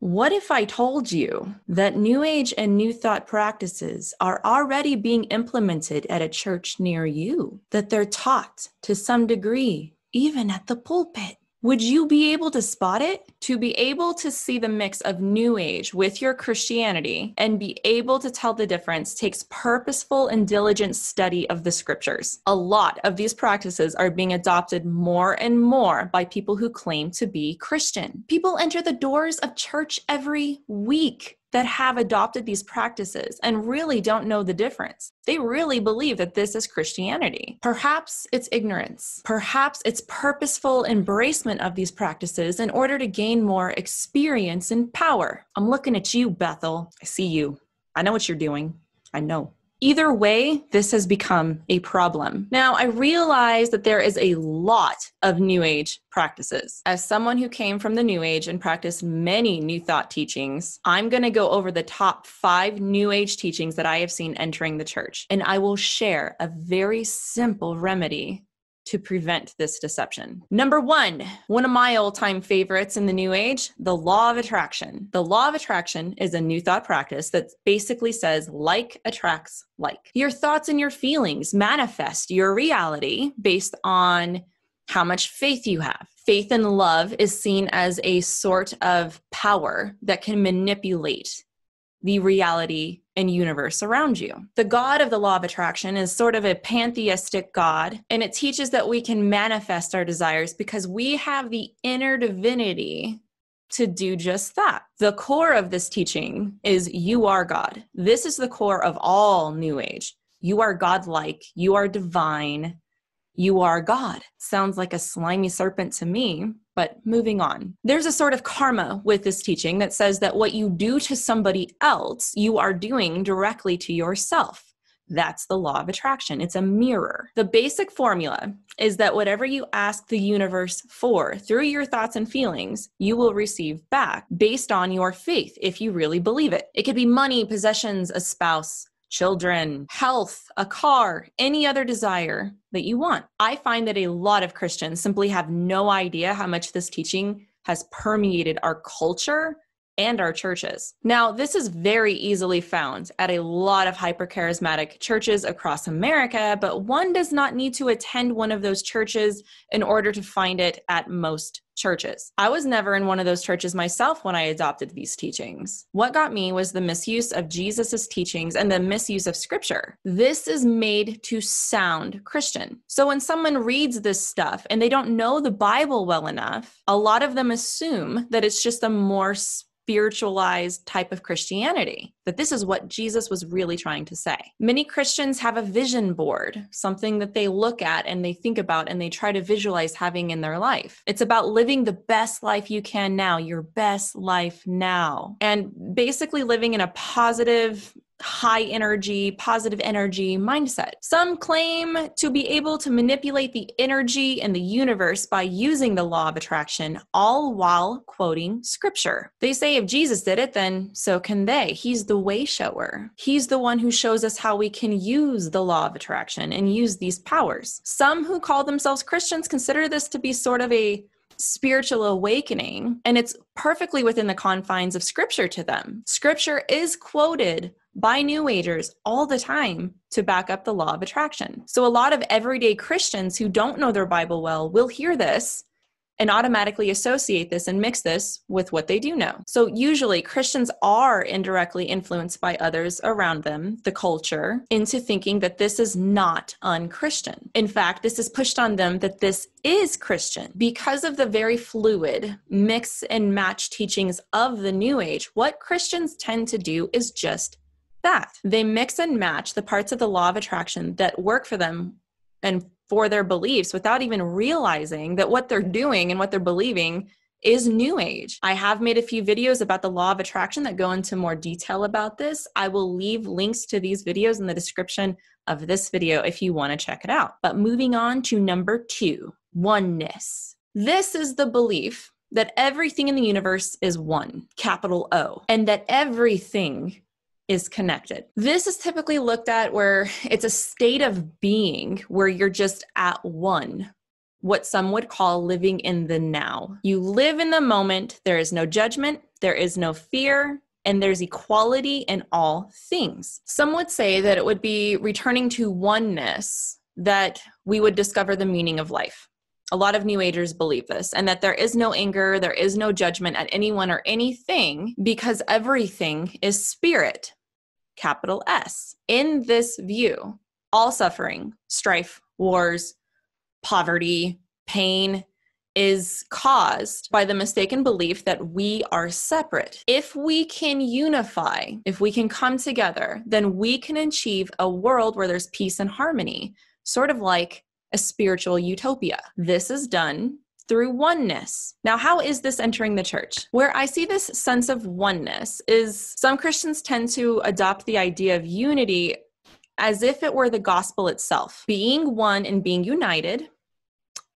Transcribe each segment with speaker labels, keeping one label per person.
Speaker 1: What if I told you that New Age and New Thought practices are already being implemented at a church near you, that they're taught to some degree, even at the pulpit? would you be able to spot it? To be able to see the mix of New Age with your Christianity and be able to tell the difference takes purposeful and diligent study of the scriptures. A lot of these practices are being adopted more and more by people who claim to be Christian. People enter the doors of church every week that have adopted these practices and really don't know the difference. They really believe that this is Christianity. Perhaps it's ignorance. Perhaps it's purposeful embracement of these practices in order to gain more experience and power. I'm looking at you, Bethel. I see you. I know what you're doing. I know. Either way, this has become a problem. Now, I realize that there is a lot of New Age practices. As someone who came from the New Age and practiced many New Thought teachings, I'm going to go over the top five New Age teachings that I have seen entering the church. And I will share a very simple remedy to prevent this deception. Number one, one of my all time favorites in the new age, the law of attraction. The law of attraction is a new thought practice that basically says like attracts like. Your thoughts and your feelings manifest your reality based on how much faith you have. Faith and love is seen as a sort of power that can manipulate the reality and universe around you. The God of the law of attraction is sort of a pantheistic God, and it teaches that we can manifest our desires because we have the inner divinity to do just that. The core of this teaching is you are God. This is the core of all New Age. You are godlike, you are divine, you are God. Sounds like a slimy serpent to me. But moving on, there's a sort of karma with this teaching that says that what you do to somebody else, you are doing directly to yourself. That's the law of attraction. It's a mirror. The basic formula is that whatever you ask the universe for through your thoughts and feelings, you will receive back based on your faith if you really believe it. It could be money, possessions, a spouse, children, health, a car, any other desire that you want. I find that a lot of Christians simply have no idea how much this teaching has permeated our culture and our churches. Now, this is very easily found at a lot of hypercharismatic churches across America, but one does not need to attend one of those churches in order to find it at most churches. I was never in one of those churches myself when I adopted these teachings. What got me was the misuse of Jesus's teachings and the misuse of scripture. This is made to sound Christian. So when someone reads this stuff and they don't know the Bible well enough, a lot of them assume that it's just a more spiritualized type of Christianity, that this is what Jesus was really trying to say. Many Christians have a vision board, something that they look at and they think about and they try to visualize having in their life. It's about living the best life you can now, your best life now, and basically living in a positive, high energy, positive energy mindset. Some claim to be able to manipulate the energy in the universe by using the law of attraction, all while quoting scripture. They say if Jesus did it, then so can they. He's the way shower, he's the one who shows us how we can use the law of attraction and use these powers. Some who call themselves Christians consider this to be sort of a spiritual awakening, and it's perfectly within the confines of scripture to them. Scripture is quoted by New Agers all the time to back up the law of attraction. So, a lot of everyday Christians who don't know their Bible well will hear this and automatically associate this and mix this with what they do know. So, usually, Christians are indirectly influenced by others around them, the culture, into thinking that this is not unchristian. In fact, this is pushed on them that this is Christian. Because of the very fluid mix and match teachings of the New Age, what Christians tend to do is just that. They mix and match the parts of the law of attraction that work for them and for their beliefs without even realizing that what they're doing and what they're believing is new age. I have made a few videos about the law of attraction that go into more detail about this. I will leave links to these videos in the description of this video if you want to check it out. But moving on to number two oneness. This is the belief that everything in the universe is one, capital O, and that everything is connected. This is typically looked at where it's a state of being where you're just at one. What some would call living in the now. You live in the moment, there is no judgment, there is no fear, and there's equality in all things. Some would say that it would be returning to oneness that we would discover the meaning of life. A lot of New Agers believe this, and that there is no anger, there is no judgment at anyone or anything because everything is spirit capital S. In this view, all suffering, strife, wars, poverty, pain, is caused by the mistaken belief that we are separate. If we can unify, if we can come together, then we can achieve a world where there's peace and harmony, sort of like a spiritual utopia. This is done through oneness. Now, how is this entering the church? Where I see this sense of oneness is some Christians tend to adopt the idea of unity as if it were the gospel itself. Being one and being united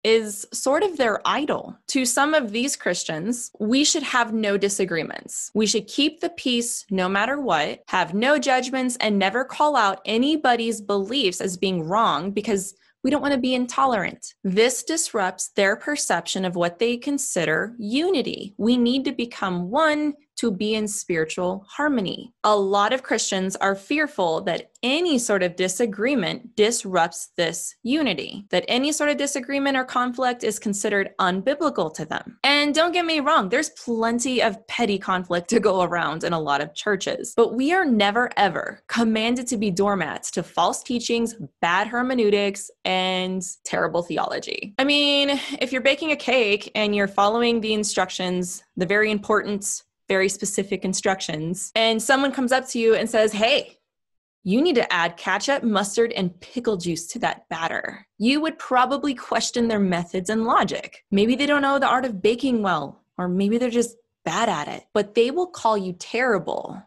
Speaker 1: is sort of their idol. To some of these Christians, we should have no disagreements. We should keep the peace no matter what, have no judgments, and never call out anybody's beliefs as being wrong because we don't want to be intolerant. This disrupts their perception of what they consider unity. We need to become one to be in spiritual harmony. A lot of Christians are fearful that any sort of disagreement disrupts this unity, that any sort of disagreement or conflict is considered unbiblical to them. And don't get me wrong, there's plenty of petty conflict to go around in a lot of churches, but we are never ever commanded to be doormats to false teachings, bad hermeneutics, and terrible theology. I mean, if you're baking a cake and you're following the instructions, the very important very specific instructions, and someone comes up to you and says, Hey, you need to add ketchup, mustard, and pickle juice to that batter. You would probably question their methods and logic. Maybe they don't know the art of baking well, or maybe they're just bad at it, but they will call you terrible,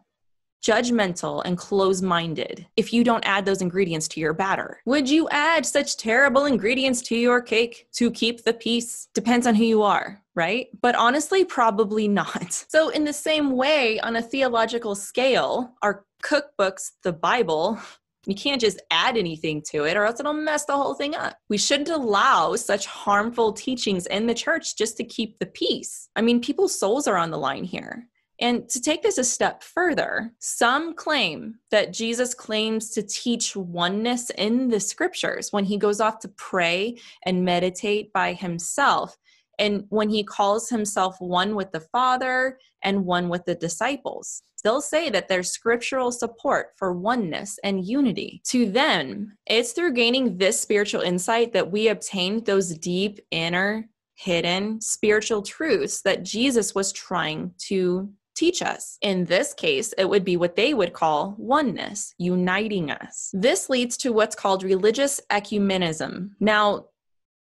Speaker 1: judgmental, and close minded if you don't add those ingredients to your batter. Would you add such terrible ingredients to your cake to keep the peace? Depends on who you are right? But honestly, probably not. So, in the same way, on a theological scale, our cookbooks, the Bible, you can't just add anything to it or else it'll mess the whole thing up. We shouldn't allow such harmful teachings in the church just to keep the peace. I mean, people's souls are on the line here. And to take this a step further, some claim that Jesus claims to teach oneness in the scriptures when he goes off to pray and meditate by himself and when he calls himself one with the Father and one with the disciples. They'll say that there's scriptural support for oneness and unity. To them, it's through gaining this spiritual insight that we obtain those deep inner, hidden spiritual truths that Jesus was trying to teach us. In this case, it would be what they would call oneness, uniting us. This leads to what's called religious ecumenism. Now,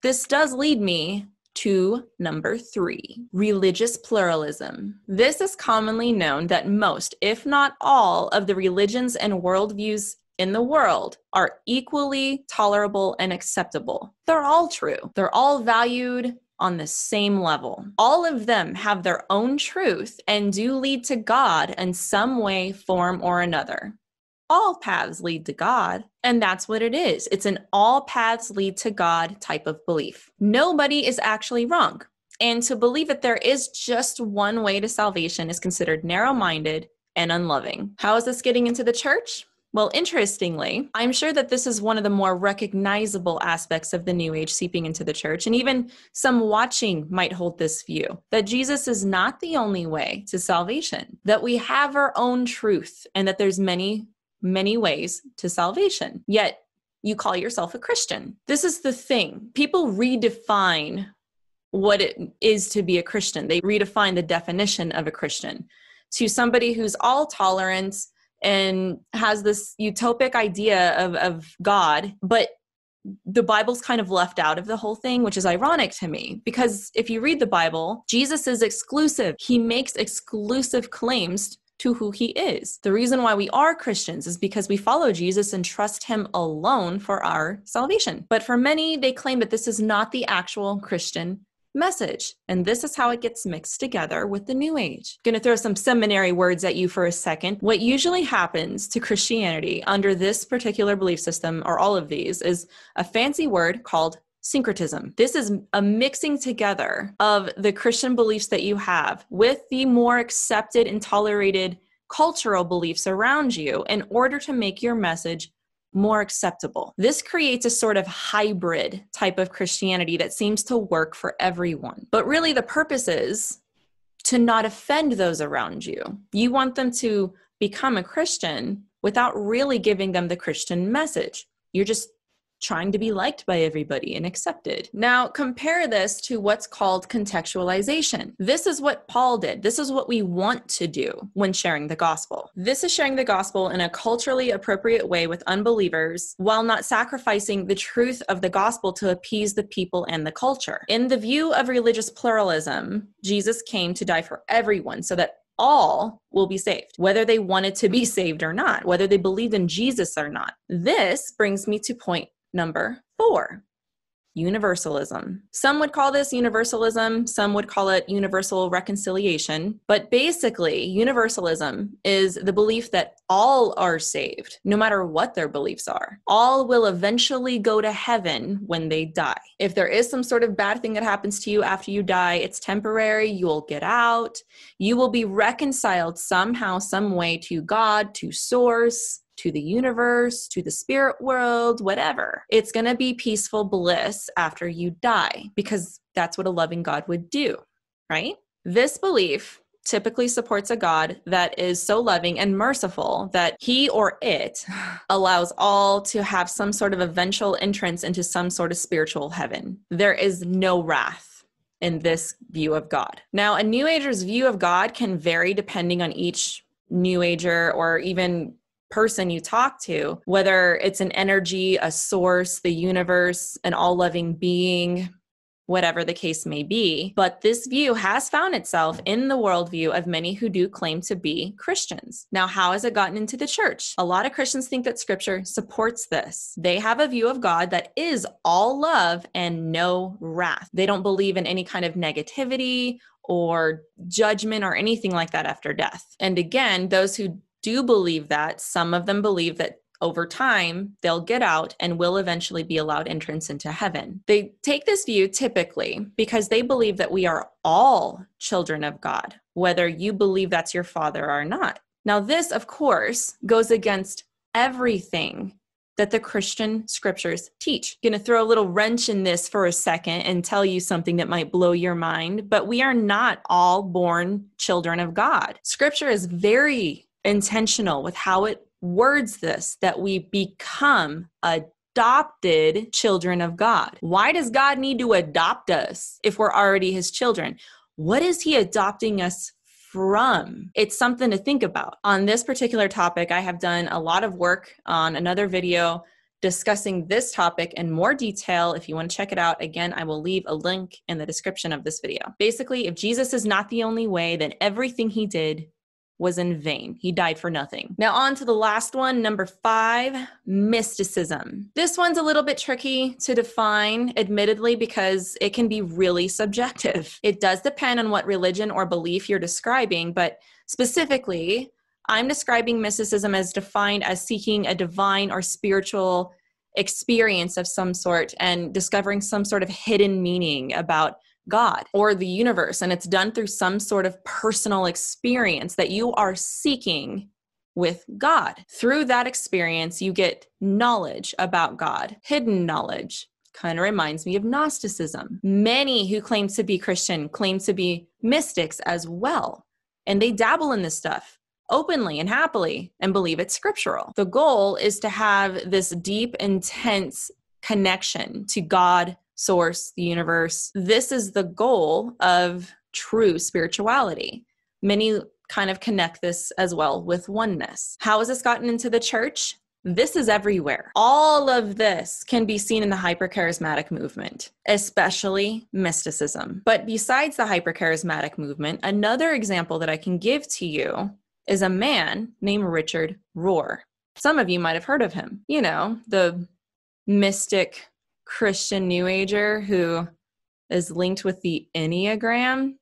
Speaker 1: this does lead me to number three religious pluralism. This is commonly known that most, if not all, of the religions and worldviews in the world are equally tolerable and acceptable. They're all true, they're all valued. On the same level. All of them have their own truth and do lead to God in some way, form, or another all paths lead to God. And that's what it is. It's an all paths lead to God type of belief. Nobody is actually wrong. And to believe that there is just one way to salvation is considered narrow minded and unloving. How is this getting into the church? Well, interestingly, I'm sure that this is one of the more recognizable aspects of the New Age seeping into the church, and even some watching might hold this view that Jesus is not the only way to salvation, that we have our own truth, and that there's many many ways to salvation. Yet you call yourself a Christian. This is the thing. People redefine what it is to be a Christian, they redefine the definition of a Christian to somebody who's all tolerance and has this utopic idea of, of God, but the Bible's kind of left out of the whole thing, which is ironic to me because if you read the Bible, Jesus is exclusive. He makes exclusive claims to who he is. The reason why we are Christians is because we follow Jesus and trust him alone for our salvation. But for many, they claim that this is not the actual Christian message. And this is how it gets mixed together with the New Age. I'm going to throw some seminary words at you for a second. What usually happens to Christianity under this particular belief system, or all of these, is a fancy word called syncretism. This is a mixing together of the Christian beliefs that you have with the more accepted and tolerated cultural beliefs around you in order to make your message more acceptable. This creates a sort of hybrid type of Christianity that seems to work for everyone. But really, the purpose is to not offend those around you. You want them to become a Christian without really giving them the Christian message. You're just trying to be liked by everybody and accepted. Now, compare this to what's called contextualization. This is what Paul did. This is what we want to do when sharing the gospel. This is sharing the gospel in a culturally appropriate way with unbelievers while not sacrificing the truth of the gospel to appease the people and the culture. In the view of religious pluralism, Jesus came to die for everyone so that all will be saved, whether they wanted to be saved or not, whether they believed in Jesus or not. This brings me to point Number four, universalism. Some would call this universalism, some would call it universal reconciliation, but basically, universalism is the belief that all are saved, no matter what their beliefs are. All will eventually go to heaven when they die. If there is some sort of bad thing that happens to you after you die, it's temporary, you will get out, you will be reconciled somehow, some way to God, to Source to the universe, to the spirit world, whatever. It's going to be peaceful bliss after you die because that's what a loving God would do, right? This belief typically supports a God that is so loving and merciful that he or it allows all to have some sort of eventual entrance into some sort of spiritual heaven. There is no wrath in this view of God. Now, a New Ager's view of God can vary depending on each New Ager or even person you talk to, whether it's an energy, a source, the universe, an all loving being, whatever the case may be. But this view has found itself in the worldview of many who do claim to be Christians. Now, how has it gotten into the church? A lot of Christians think that scripture supports this. They have a view of God that is all love and no wrath. They don't believe in any kind of negativity or judgment or anything like that after death. And again, those who do believe that. Some of them believe that over time, they'll get out and will eventually be allowed entrance into heaven. They take this view typically because they believe that we are all children of God, whether you believe that's your father or not. Now, this, of course, goes against everything that the Christian scriptures teach. I'm going to throw a little wrench in this for a second and tell you something that might blow your mind, but we are not all born children of God. Scripture is very intentional with how it words this that we become adopted children of God. Why does God need to adopt us if we're already his children? What is he adopting us from? It's something to think about. On this particular topic, I have done a lot of work on another video discussing this topic in more detail. If you want to check it out, again, I will leave a link in the description of this video. Basically, if Jesus is not the only way, then everything he did was in vain. He died for nothing. Now, on to the last one, number five mysticism. This one's a little bit tricky to define, admittedly, because it can be really subjective. It does depend on what religion or belief you're describing, but specifically, I'm describing mysticism as defined as seeking a divine or spiritual experience of some sort and discovering some sort of hidden meaning about God or the universe. And it's done through some sort of personal experience that you are seeking with God. Through that experience, you get knowledge about God, hidden knowledge. Kind of reminds me of Gnosticism. Many who claim to be Christian claim to be mystics as well, and they dabble in this stuff openly and happily and believe it's scriptural. The goal is to have this deep, intense connection to God source, the universe. This is the goal of true spirituality. Many kind of connect this as well with oneness. How has this gotten into the church? This is everywhere. All of this can be seen in the hypercharismatic movement, especially mysticism. But besides the hypercharismatic movement, another example that I can give to you is a man named Richard Rohr. Some of you might have heard of him. You know, the mystic Christian New Ager who is linked with the Enneagram.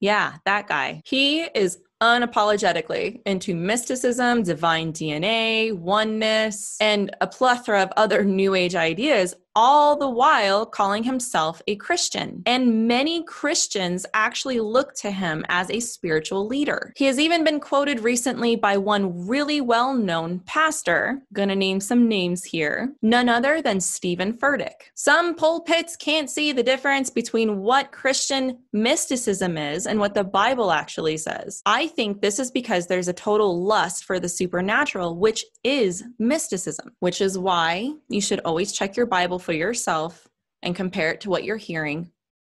Speaker 1: Yeah, that guy. He is unapologetically into mysticism, divine DNA, oneness, and a plethora of other New Age ideas, all the while calling himself a Christian. And many Christians actually look to him as a spiritual leader. He has even been quoted recently by one really well known pastor, gonna name some names here, none other than Stephen Furtick. Some pulpits can't see the difference between what Christian mysticism is and what the Bible actually says. I think this is because there's a total lust for the supernatural, which is mysticism, which is why you should always check your Bible for yourself and compare it to what you're hearing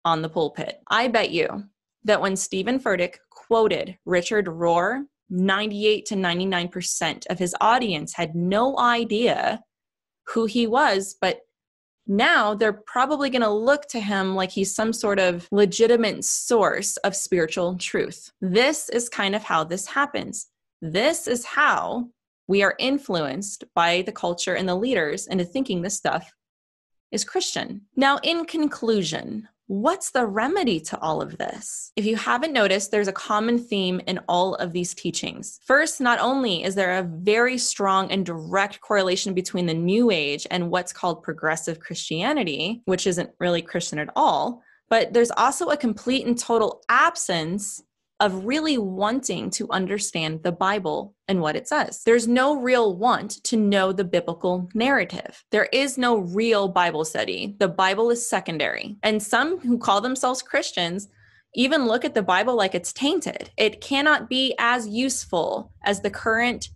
Speaker 1: on the pulpit. I bet you that when Stephen Furtick quoted Richard Rohr, 98 to 99% of his audience had no idea who he was, but now they're probably going to look to him like he's some sort of legitimate source of spiritual truth. This is kind of how this happens. This is how we are influenced by the culture and the leaders into thinking this stuff is Christian. Now, in conclusion, What's the remedy to all of this? If you haven't noticed, there's a common theme in all of these teachings. First, not only is there a very strong and direct correlation between the New Age and what's called progressive Christianity, which isn't really Christian at all, but there's also a complete and total absence of really wanting to understand the Bible and what it says. There's no real want to know the biblical narrative. There is no real Bible study. The Bible is secondary. And some who call themselves Christians even look at the Bible like it's tainted. It cannot be as useful as the current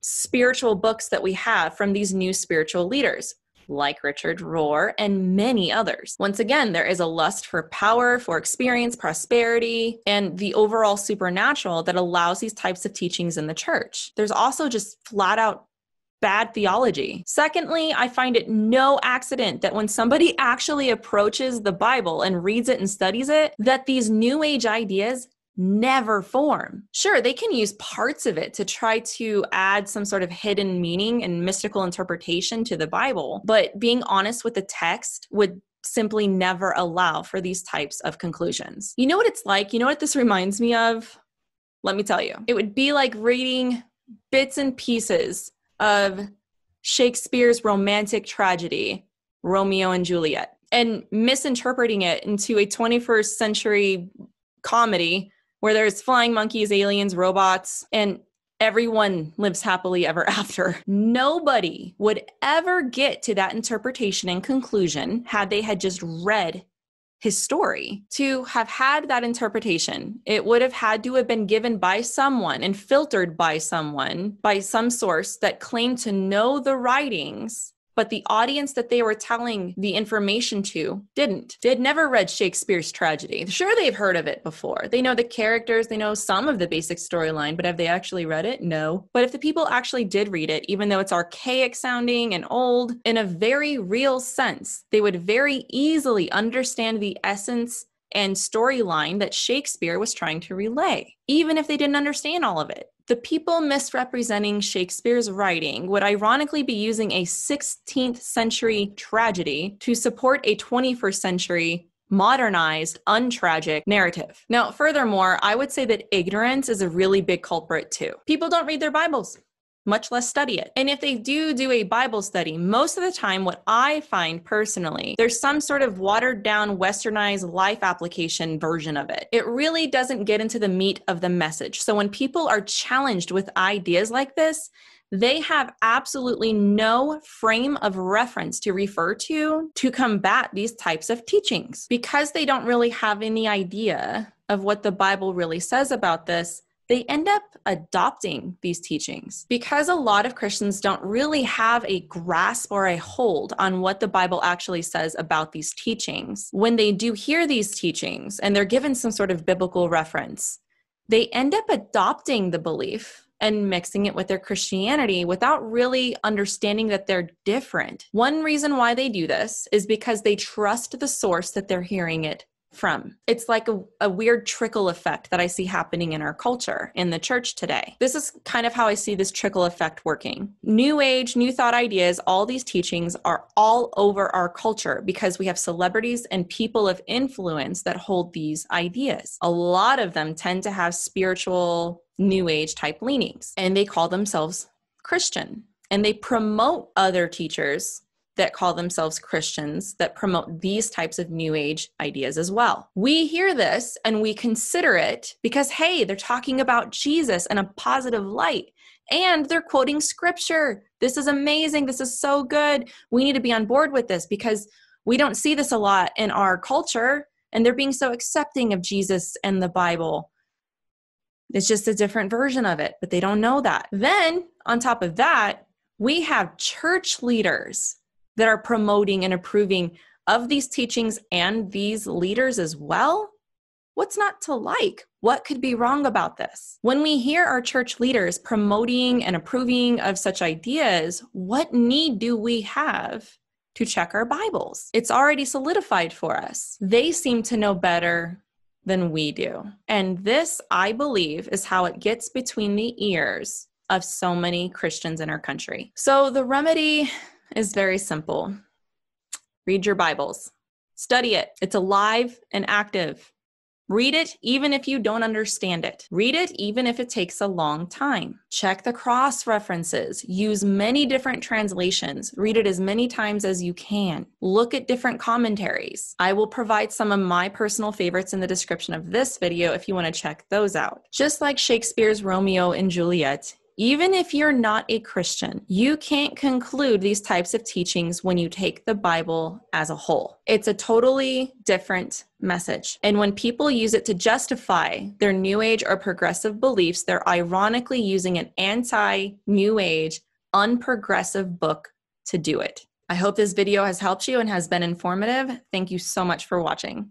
Speaker 1: spiritual books that we have from these new spiritual leaders like Richard Rohr and many others. Once again, there is a lust for power, for experience, prosperity, and the overall supernatural that allows these types of teachings in the church. There's also just flat out bad theology. Secondly, I find it no accident that when somebody actually approaches the Bible and reads it and studies it, that these new age ideas never form. Sure, they can use parts of it to try to add some sort of hidden meaning and mystical interpretation to the Bible, but being honest with the text would simply never allow for these types of conclusions. You know what it's like? You know what this reminds me of? Let me tell you. It would be like reading bits and pieces of Shakespeare's romantic tragedy, Romeo and Juliet, and misinterpreting it into a 21st century comedy where there's flying monkeys, aliens, robots, and everyone lives happily ever after. Nobody would ever get to that interpretation and conclusion had they had just read his story. To have had that interpretation, it would have had to have been given by someone and filtered by someone, by some source that claimed to know the writings but the audience that they were telling the information to didn't. They'd never read Shakespeare's tragedy. Sure, they've heard of it before. They know the characters, they know some of the basic storyline, but have they actually read it? No. But if the people actually did read it, even though it's archaic sounding and old, in a very real sense, they would very easily understand the essence and storyline that Shakespeare was trying to relay, even if they didn't understand all of it the people misrepresenting Shakespeare's writing would ironically be using a 16th century tragedy to support a 21st century modernized, untragic narrative. Now, furthermore, I would say that ignorance is a really big culprit too. People don't read their Bibles much less study it. And if they do do a Bible study, most of the time, what I find personally, there's some sort of watered down, westernized life application version of it. It really doesn't get into the meat of the message. So when people are challenged with ideas like this, they have absolutely no frame of reference to refer to to combat these types of teachings because they don't really have any idea of what the Bible really says about this they end up adopting these teachings. Because a lot of Christians don't really have a grasp or a hold on what the Bible actually says about these teachings, when they do hear these teachings and they're given some sort of biblical reference, they end up adopting the belief and mixing it with their Christianity without really understanding that they're different. One reason why they do this is because they trust the source that they're hearing it from. It's like a, a, weird trickle effect that I see happening in our culture, in the church today. This is kind of how I see this trickle effect working. New age, new thought ideas, all these teachings are all over our culture because we have celebrities and people of influence that hold these ideas. A lot of them tend to have spiritual, new age type leanings, and they call themselves Christian. And they promote other teachers that call themselves Christians that promote these types of new age ideas as well. We hear this and we consider it because, hey, they're talking about Jesus in a positive light and they're quoting scripture. This is amazing. This is so good. We need to be on board with this because we don't see this a lot in our culture and they're being so accepting of Jesus and the Bible. It's just a different version of it, but they don't know that. Then, on top of that, we have church leaders that are promoting and approving of these teachings and these leaders as well? What's not to like? What could be wrong about this? When we hear our church leaders promoting and approving of such ideas, what need do we have to check our Bibles? It's already solidified for us. They seem to know better than we do. And this, I believe, is how it gets between the ears of so many Christians in our country. So, the remedy is very simple read your Bibles, study it. It's alive and active. Read it even if you don't understand it. Read it even if it takes a long time. Check the cross references. Use many different translations. Read it as many times as you can. Look at different commentaries. I will provide some of my personal favorites in the description of this video if you want to check those out. Just like Shakespeare's Romeo and Juliet, even if you're not a Christian, you can't conclude these types of teachings when you take the Bible as a whole. It's a totally different message. And when people use it to justify their New Age or progressive beliefs, they're ironically using an anti New Age, unprogressive book to do it. I hope this video has helped you and has been informative. Thank you so much for watching.